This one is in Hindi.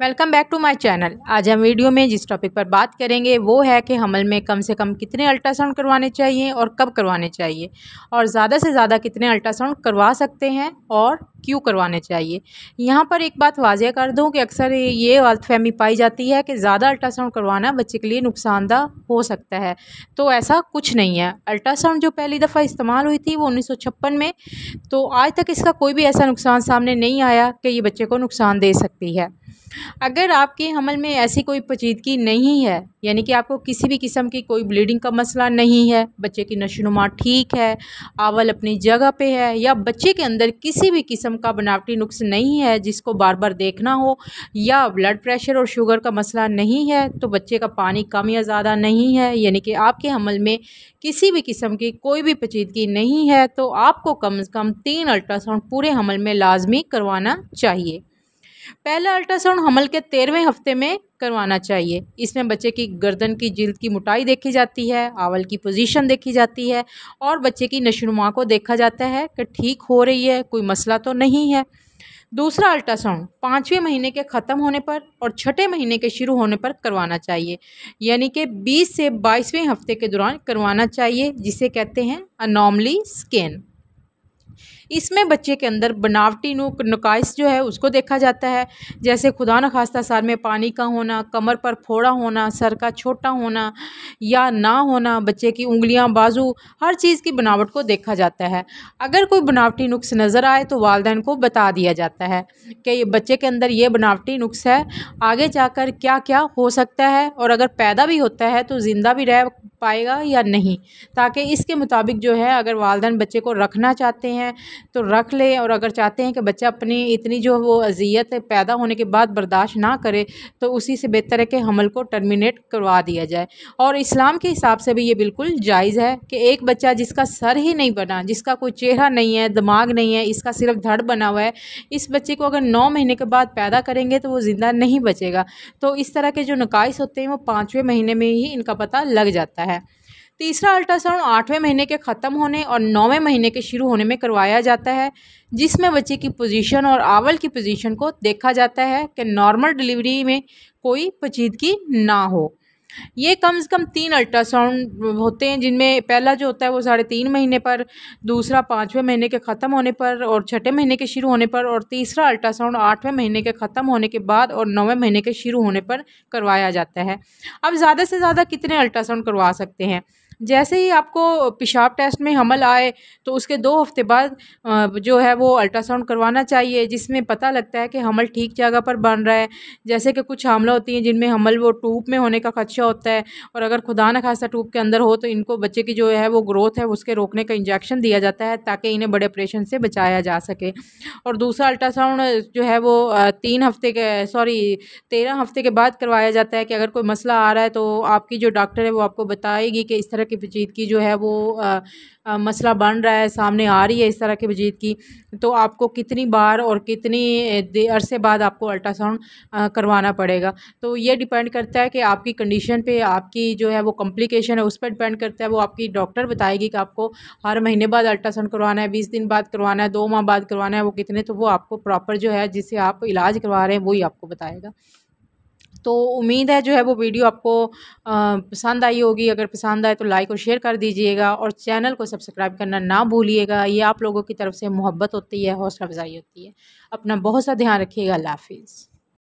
welcome back to my channel आज हम वीडियो में जिस टॉपिक पर बात करेंगे वो है कि हमल में कम से कम कितने अल्ट्रासाउंड करवाने चाहिए और कब करवाने चाहिए और ज़्यादा से ज़्यादा कितने अल्ट्रासाउंड करवा सकते हैं और क्यों करवाने चाहिए यहाँ पर एक बात वाजिया कर दूँ कि अक्सर ये गलतफहमी पाई जाती है कि ज़्यादा अल्ट्रासाउंड करवाना बच्चे के लिए नुकसानदह हो सकता है तो ऐसा कुछ नहीं है अल्ट्रासाउंड जो पहली दफ़ा इस्तेमाल हुई थी वो उन्नीस में तो आज तक इसका कोई भी ऐसा नुकसान सामने नहीं आया कि ये बच्चे को नुकसान दे सकती है अगर आपके हमल में ऐसी कोई पचीदगी नहीं है यानी कि आपको किसी भी किस्म की कोई ब्लीडिंग का मसला नहीं है बच्चे की नशोनुमा ठीक है आवल अपनी जगह पे है या बच्चे के अंदर किसी भी किस्म का बनावटी नुक्स नहीं है जिसको बार बार देखना हो या ब्लड प्रेशर और शुगर का मसला नहीं है तो बच्चे का पानी कम या ज़्यादा नहीं है यानी कि आपके हमल में किसी भी किस्म की कोई भी पचीदगी नहीं है तो आपको कम अज़ कम तीन अल्ट्रासाउंड पूरे हमल में लाजमी करवाना चाहिए पहला अल्ट्रासाउंड हमल के तेरहवें हफ्ते में करवाना चाहिए इसमें बच्चे की गर्दन की जिल्द की मोटाई देखी जाती है आवल की पोजीशन देखी जाती है और बच्चे की नशोनुमा को देखा जाता है कि ठीक हो रही है कोई मसला तो नहीं है दूसरा अल्ट्रासाउंड पाँचवें महीने के ख़त्म होने पर और छठे महीने के शुरू होने पर करवाना चाहिए यानी कि 20 से 22वें हफ्ते के दौरान करवाना चाहिए जिसे कहते हैं अनॉमली स्कैन इसमें बच्चे के अंदर बनावटी नकाइस जो है उसको देखा जाता है जैसे खुदा न खास्ता सार में पानी का होना कमर पर फोड़ा होना सर का छोटा होना या ना होना बच्चे की उंगलियां बाजू हर चीज़ की बनावट को देखा जाता है अगर कोई बनावटी नुक्स नज़र आए तो वालदेन को बता दिया जाता है कि बच्चे के अंदर ये बनावटी नुक्स है आगे जाकर क्या क्या हो सकता है और अगर पैदा भी होता है तो ज़िंदा भी रह पाएगा या नहीं ताकि इसके मुताबिक जो है अगर वालदेन बच्चे को रखना चाहते हैं तो रख ले और अगर चाहते हैं कि बच्चा अपनी इतनी जो वो अजियत पैदा होने के बाद बर्दाश्त ना करे तो उसी से बेहतर है कि हमल को टर्मिनेट करवा दिया जाए और इस्लाम के हिसाब से भी ये बिल्कुल जायज़ है कि एक बच्चा जिसका सर ही नहीं बना जिसका कोई चेहरा नहीं है दिमाग नहीं है इसका सिर्फ धड़ बना हुआ है इस बच्चे को अगर नौ महीने के बाद पैदा करेंगे तो वो ज़िंदा नहीं बचेगा तो इस तरह के जो नकाइस होते हैं वो पाँचवें महीने में ही इनका पता लग जाता है है तीसरा अल्ट्रासाउंड आठवें महीने के ख़त्म होने और नौवें महीने के शुरू होने में करवाया जाता है जिसमें बच्चे की पोजीशन और आवल की पोजीशन को देखा जाता है कि नॉर्मल डिलीवरी में कोई पचीदगी ना हो ये कम से कम तीन अल्ट्रासाउंड होते हैं जिनमें पहला जो होता है वो साढ़े तीन महीने पर दूसरा पाँचवें महीने के ख़त्म होने पर और छठे महीने के शुरू होने पर और तीसरा अल्ट्रासाउंड आठवें महीने के ख़त्म होने के बाद और नौवें महीने के शुरू होने पर करवाया जाता है अब ज़्यादा से ज़्यादा कितने अल्ट्रासाउंड करवा सकते हैं जैसे ही आपको पेशाब टेस्ट में हमल आए तो उसके दो हफ्ते बाद जो है वो अल्ट्रासाउंड करवाना चाहिए जिसमें पता लगता है कि हमल ठीक जगह पर बन रहा है जैसे कि कुछ हमला होती हैं जिनमें हमल वो टूब में होने का खदशा होता है और अगर खुदा न खासा टूप के अंदर हो तो इनको बच्चे की जो है वो ग्रोथ है उसके रोकने का इंजेक्शन दिया जाता है ताकि इन्हें बड़े ऑपरेशन से बचाया जा सके और दूसरा अल्ट्रासाउंड जो है वो तीन हफ्ते के सॉरी तेरह हफ्ते के बाद करवाया जाता है कि अगर कोई मसला आ रहा है तो आपकी जो डॉक्टर है वो आपको बताएगी कि इस तरह की की जो है वो आ, आ, मसला बन रहा है सामने आ रही है इस तरह की की तो आपको कितनी बार और कितनी अरसे बाद आपको अल्ट्रासाउंड करवाना पड़ेगा तो ये डिपेंड करता है कि आपकी कंडीशन पे आपकी जो है वो कम्प्लिकेशन है उस पर डिपेंड करता है वो आपकी डॉक्टर बताएगी कि आपको हर महीने बाद अल्ट्रासाउंड करवाना है बीस दिन बाद करवाना है दो माह बाद करवाना है वो कितने तो वो आपको प्रॉपर जो है जिसे आप इलाज करवा रहे हैं वही आपको बताएगा तो उम्मीद है जो है वो वीडियो आपको पसंद आई होगी अगर पसंद आए तो लाइक और शेयर कर दीजिएगा और चैनल को सब्सक्राइब करना ना भूलिएगा ये आप लोगों की तरफ से मोहब्बत होती है हौसला अफजाई होती है अपना बहुत सा ध्यान रखिएगा अल्लाह हाफिज़